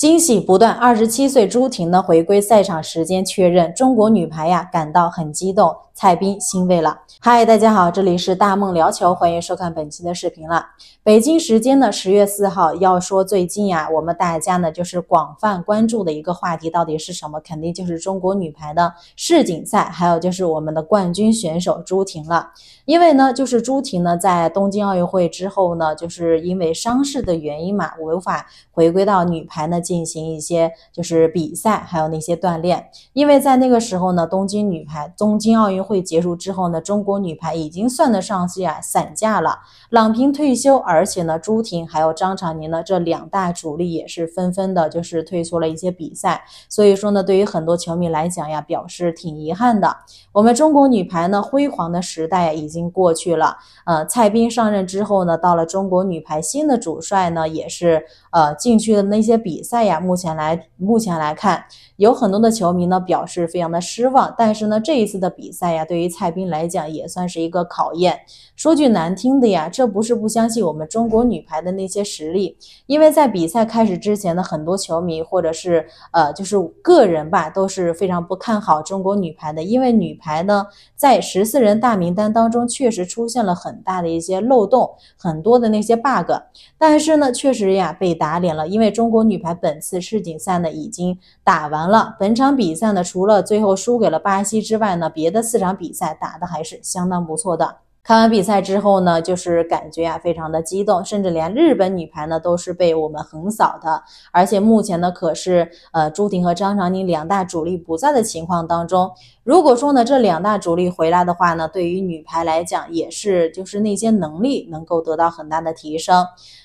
惊喜不断，二十七岁朱婷呢回归赛场时间确认，中国女排呀感到很激动，蔡斌欣慰了。嗨，大家好，这里是大梦聊球，欢迎收看本期的视频了。北京时间的十月四号，要说最近呀，我们大家呢就是广泛关注的一个话题到底是什么？肯定就是中国女排的世锦赛，还有就是我们的冠军选手朱婷了。因为呢，就是朱婷呢在东京奥运会之后呢，就是因为伤势的原因嘛，无法回归到女排呢。进行一些就是比赛，还有那些锻炼，因为在那个时候呢，东京女排、东京奥运会结束之后呢，中国女排已经算得上是啊散架了。郎平退休，而且呢，朱婷还有张常宁呢，这两大主力也是纷纷的，就是退出了一些比赛。所以说呢，对于很多球迷来讲呀，表示挺遗憾的。我们中国女排呢，辉煌的时代已经过去了。呃，蔡斌上任之后呢，到了中国女排新的主帅呢，也是呃进去的那些比赛。呀，目前来目前来看，有很多的球迷呢表示非常的失望。但是呢，这一次的比赛呀，对于蔡斌来讲也算是一个考验。说句难听的呀，这不是不相信我们中国女排的那些实力，因为在比赛开始之前的很多球迷或者是呃，就是个人吧，都是非常不看好中国女排的。因为女排呢，在十四人大名单当中确实出现了很大的一些漏洞，很多的那些 bug。但是呢，确实呀被打脸了，因为中国女排本本次世锦赛呢已经打完了，本场比赛呢除了最后输给了巴西之外呢，别的四场比赛打的还是相当不错的。看完比赛之后呢，就是感觉啊非常的激动，甚至连日本女排呢都是被我们横扫的，而且目前呢可是呃朱婷和张常宁两大主力不在的情况当中。如果说呢这两大主力回来的话呢，对于女排来讲也是就是那些能力能够得到很大的提升，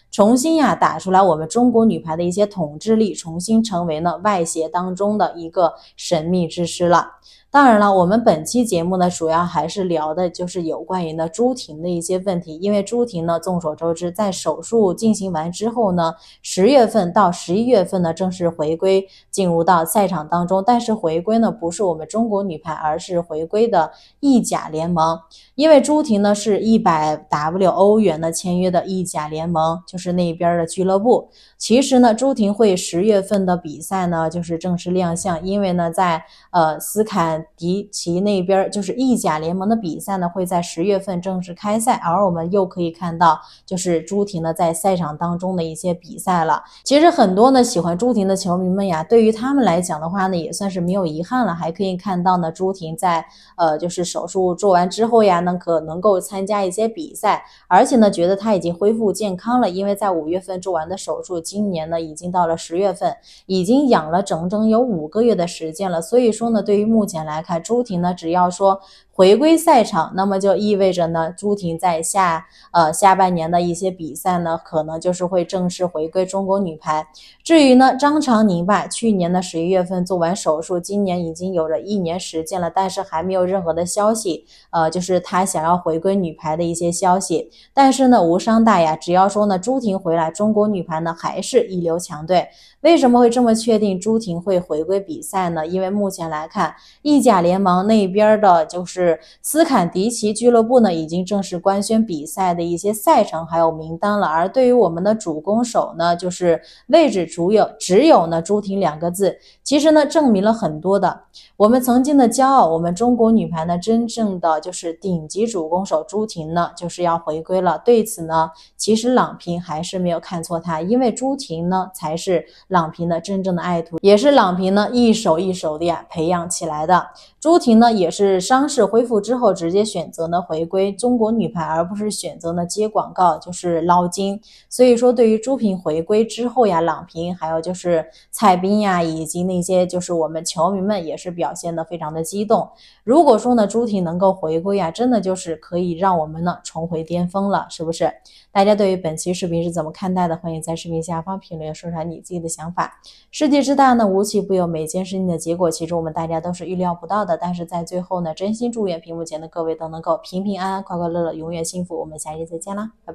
重新呀打出来我们中国女排的一些统治力，重新成为呢外协当中的一个神秘之师了。当然了，我们本期节目呢，主要还是聊的就是有关于呢朱婷的一些问题。因为朱婷呢，众所周知，在手术进行完之后呢，十月份到十一月份呢，正式回归，进入到赛场当中。但是回归呢，不是我们中国女排，而是回归的意甲联盟。因为朱婷呢，是一百 W 欧元的签约的意甲联盟，就是那边的俱乐部。其实呢，朱婷会十月份的比赛呢，就是正式亮相。因为呢，在呃斯坎迪奇那边就是意甲联盟的比赛呢，会在十月份正式开赛，而我们又可以看到，就是朱婷呢在赛场当中的一些比赛了。其实很多呢喜欢朱婷的球迷们呀，对于他们来讲的话呢，也算是没有遗憾了。还可以看到呢，朱婷在呃就是手术做完之后呀，那可能够参加一些比赛，而且呢觉得他已经恢复健康了，因为在五月份做完的手术，今年呢已经到了十月份，已经养了整整有五个月的时间了。所以说呢，对于目前来，来看朱婷呢，只要说。回归赛场，那么就意味着呢，朱婷在下呃下半年的一些比赛呢，可能就是会正式回归中国女排。至于呢，张常宁吧，去年的十一月份做完手术，今年已经有了一年时间了，但是还没有任何的消息，呃，就是他想要回归女排的一些消息。但是呢，无伤大雅，只要说呢，朱婷回来，中国女排呢还是一流强队。为什么会这么确定朱婷会回归比赛呢？因为目前来看，意甲联盟那边的，就是。是斯坎迪奇俱乐部呢已经正式官宣比赛的一些赛程还有名单了。而对于我们的主攻手呢，就是位置主有只有呢朱婷两个字。其实呢证明了很多的，我们曾经的骄傲，我们中国女排呢真正的就是顶级主攻手朱婷呢就是要回归了。对此呢，其实郎平还是没有看错她，因为朱婷呢才是郎平的真正的爱徒，也是郎平呢一手一手的呀培养起来的。朱婷呢也是伤势。恢复之后，直接选择呢回归中国女排，而不是选择呢接广告就是捞金。所以说，对于朱婷回归之后呀，郎平还有就是蔡斌呀，以及那些就是我们球迷们也是表现的非常的激动。如果说呢朱婷能够回归呀，真的就是可以让我们呢重回巅峰了，是不是？大家对于本期视频是怎么看待的？欢迎在视频下方评论说出来你自己的想法。世界之大呢，无奇不有，每件事情的结果其实我们大家都是预料不到的，但是在最后呢，真心祝。祝愿屏幕前的各位都能够平平安安、快快乐乐、永远幸福。我们下期再见啦，拜拜。